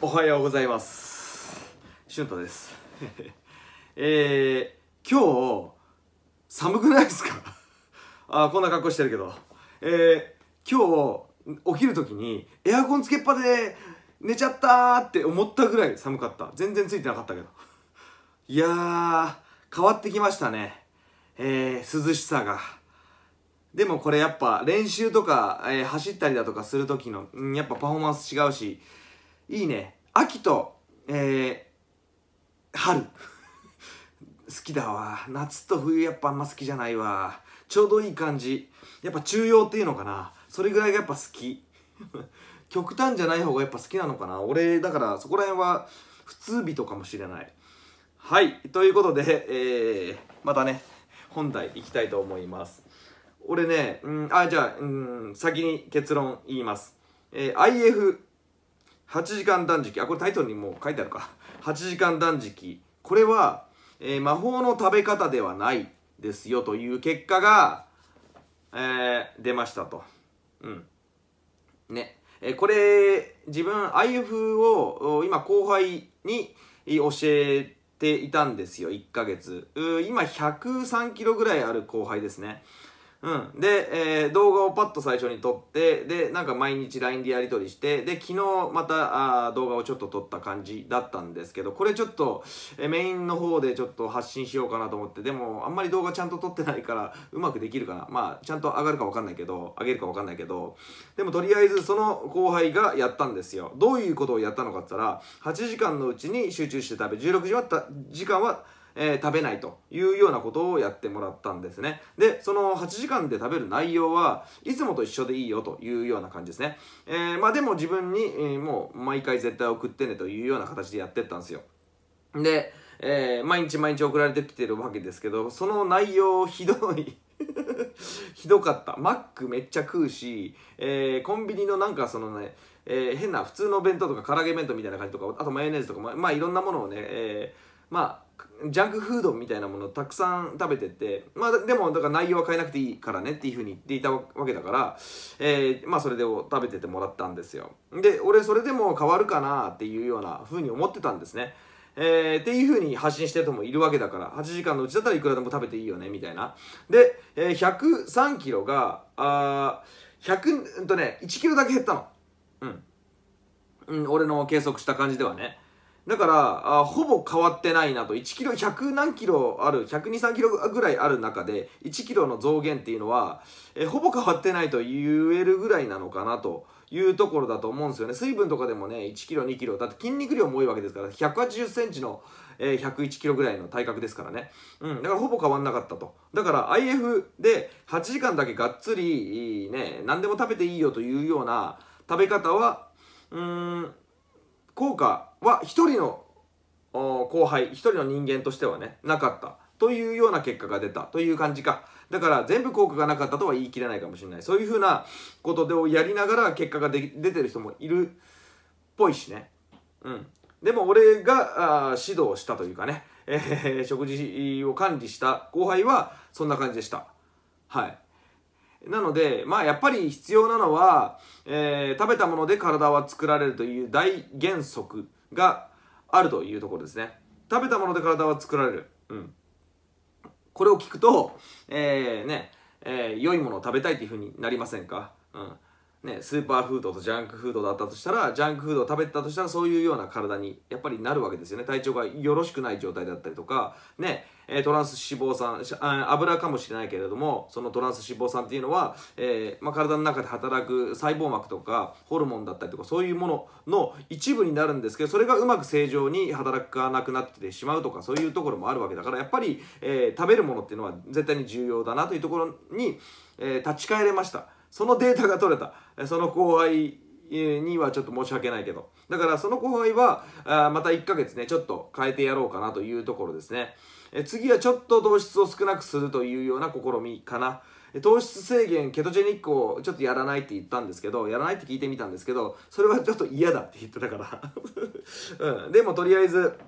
おはようございますんたです えー、今日寒くないですか あこんな格好してるけどえー、今日起きる時にエアコンつけっぱで寝ちゃったって思ったぐらい寒かった全然ついてなかったけど いやー変わってきましたねえー、涼しさがでもこれやっぱ練習とか、えー、走ったりだとかする時の、うん、やっぱパフォーマンス違うしいいね秋と、えー、春 好きだわ夏と冬やっぱあんま好きじゃないわちょうどいい感じやっぱ中庸っていうのかなそれぐらいがやっぱ好き 極端じゃない方がやっぱ好きなのかな俺だからそこら辺は普通人かもしれないはいということで、えー、またね本題いきたいと思います俺ね、うん、あじゃあ、うん、先に結論言います、えー、IF 8時間断食あこれタイトルにもう書いてあるか8時間断食これは、えー、魔法の食べ方ではないですよという結果が、えー、出ましたとうんねえー、これ自分 IF を今後輩に教えていたんですよ1ヶ月今103キロぐらいある後輩ですねうん。で、えー、動画をパッと最初に撮って、で、なんか毎日 LINE でやり取りして、で、昨日またあ動画をちょっと撮った感じだったんですけど、これちょっと、えメインの方でちょっと発信しようかなと思って、でもあんまり動画ちゃんと撮ってないから、うまくできるかな。まあ、ちゃんと上がるかわかんないけど、上げるかわかんないけど、でもとりあえずその後輩がやったんですよ。どういうことをやったのかって言ったら、8時間のうちに集中して食べ、16時は時間は、えー、食べないというようなことをやってもらったんですね。で、その8時間で食べる内容はいつもと一緒でいいよというような感じですね。えー、まあでも自分に、えー、もう毎回絶対送ってねというような形でやってったんですよ。で、えー、毎日毎日送られてきてるわけですけど、その内容ひどい ひどかった。マックめっちゃ食うし、えー、コンビニのなんかそのね、えー、変な普通の弁当とか唐揚げ弁当みたいな感じとか、あとマヨネーズとか、まあいろんなものをね、えーまあジャンクフードみたいなものをたくさん食べてて、まあ、でもだから内容は変えなくていいからねっていうふうに言っていたわけだから、えー、まあそれで食べててもらったんですよで俺それでも変わるかなっていうようなふうに思ってたんですねえー、っていうふうに発信してる人もいるわけだから、8時間のうちだったらいくらでも食べていいよね、みたいな。で、えー、103キロが、あ100、うんとね、1キロだけ減ったの。うん。うん、俺の計測した感じではね。だからあほぼ変わってないなと1キロ100何キロある123 0キロぐらいある中で1キロの増減っていうのはえほぼ変わってないと言えるぐらいなのかなというところだと思うんですよね水分とかでもね1キロ2キロだって筋肉量も多いわけですから1 8 0センチの、えー、1 0 1キロぐらいの体格ですからね、うん、だからほぼ変わんなかったとだから IF で8時間だけがっつりね何でも食べていいよというような食べ方はうーん効果は一人の後輩一人の人間としてはねなかったというような結果が出たという感じかだから全部効果がなかったとは言い切れないかもしれないそういうふうなことでをやりながら結果が出てる人もいるっぽいしねうんでも俺が指導したというかね、えー、食事を管理した後輩はそんな感じでしたはいなので、まあやっぱり必要なのは、えー、食べたもので体は作られるという大原則があるというところですね。食べたもので体は作られる。うん。これを聞くと、えー、ね、えー、良いものを食べたいっていうふうになりませんか。うん。ね、スーパーフードとジャンクフードだったとしたらジャンクフードを食べたとしたらそういうような体にやっぱりなるわけですよね体調がよろしくない状態だったりとかねえトランス脂肪酸油かもしれないけれどもそのトランス脂肪酸っていうのは、えー、まあ、体の中で働く細胞膜とかホルモンだったりとかそういうものの一部になるんですけどそれがうまく正常に働かなくなってしまうとかそういうところもあるわけだからやっぱり、えー、食べるものっていうのは絶対に重要だなというところに、えー、立ち返れました。そのデータが取れたその後輩にはちょっと申し訳ないけど。だからその後輩は、あまた1ヶ月ね、ちょっと変えてやろうかなというところですね。え次はちょっと糖質を少なくするというような試みかな。糖質制限、ケトジェニックをちょっとやらないって言ったんですけど、やらないって聞いてみたんですけど、それはちょっと嫌だって言ってたから うん。でもとりあえず、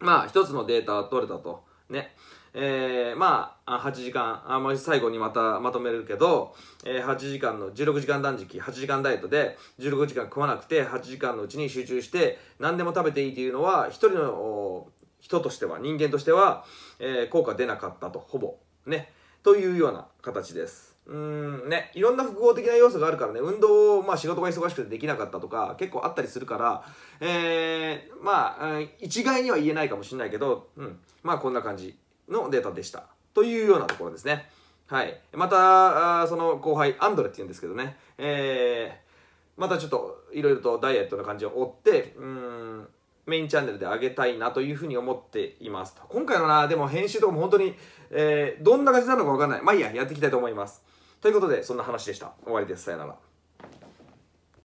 まあ一つのデータは取れたと。ね。えー、まあ、8時間、あまあ、最後にまたまとめるけど、えー、8時間の、16時間断食、8時間ダイエットで、16時間食わなくて、8時間のうちに集中して、何でも食べていいというのは、一人の人としては、人間としては、えー、効果出なかったと、ほぼ。ね。というような形です。うんね、いろんな複合的な要素があるからね、運動を、まあ、仕事が忙しくてできなかったとか、結構あったりするから、えー、まあ、一概には言えないかもしれないけど、うん、まあ、こんな感じのデータでした。というようなところですね。はい。また、その後輩、アンドレって言うんですけどね、えー、またちょっと、いろいろとダイエットの感じを追って、うん、メインチャンネルで上げたいなというふうに思っています。今回のな、でも編集とかも本当に、えー、どんな感じなのかわかんない。まあいいや、やっていきたいと思います。ということで、そんな話でした。終わりです。さよなら。